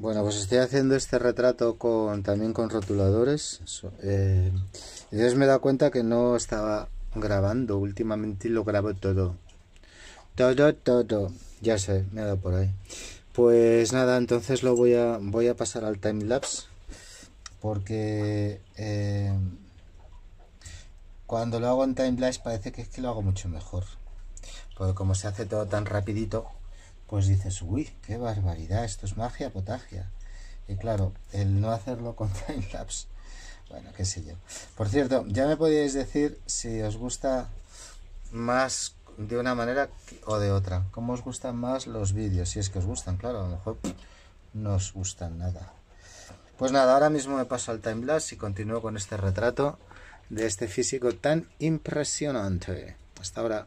Bueno, pues estoy haciendo este retrato con también con rotuladores. Eh, entonces me he dado cuenta que no estaba grabando. Últimamente lo grabo todo. Todo, todo. Ya sé, me he dado por ahí. Pues nada, entonces lo voy a, voy a pasar al time lapse. Porque eh, cuando lo hago en time lapse parece que es que lo hago mucho mejor. Porque como se hace todo tan rapidito, pues dices, uy, qué barbaridad, esto es magia potagia. Y claro, el no hacerlo con timelapse, bueno, qué sé yo. Por cierto, ya me podíais decir si os gusta más de una manera o de otra, cómo os gustan más los vídeos, si es que os gustan, claro, a lo mejor no os gustan nada. Pues nada, ahora mismo me paso al lapse y continúo con este retrato de este físico tan impresionante. Hasta ahora.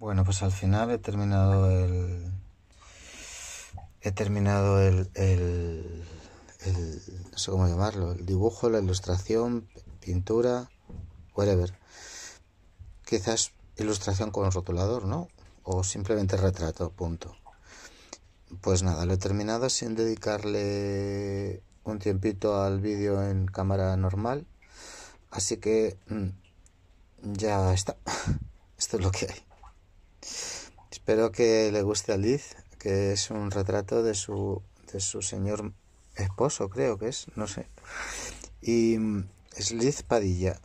Bueno, pues al final he terminado el. He terminado el, no sé cómo llamarlo. El dibujo, la ilustración, pintura, whatever. Quizás ilustración con rotulador, ¿no? O simplemente retrato, punto. Pues nada, lo he terminado sin dedicarle un tiempito al vídeo en cámara normal. Así que mm, ya está. Esto es lo que hay. Espero que le guste a Liz, que es un retrato de su, de su señor esposo, creo que es, no sé. Y mm, es Liz Padilla.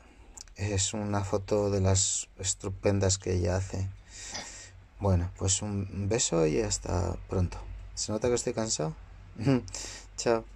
Es una foto de las estupendas que ella hace. Bueno, pues un beso y hasta pronto. ¿Se nota que estoy cansado? Chao.